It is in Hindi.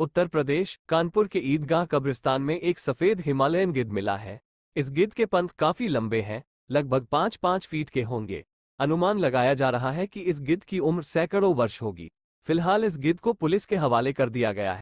उत्तर प्रदेश कानपुर के ईदगाह कब्रिस्तान में एक सफेद हिमालयन गिद्ध मिला है इस गिद्ध के पंख काफी लंबे हैं लगभग पाँच पाँच फीट के होंगे अनुमान लगाया जा रहा है कि इस गिद्ध की उम्र सैकड़ों वर्ष होगी फिलहाल इस गिद्ध को पुलिस के हवाले कर दिया गया है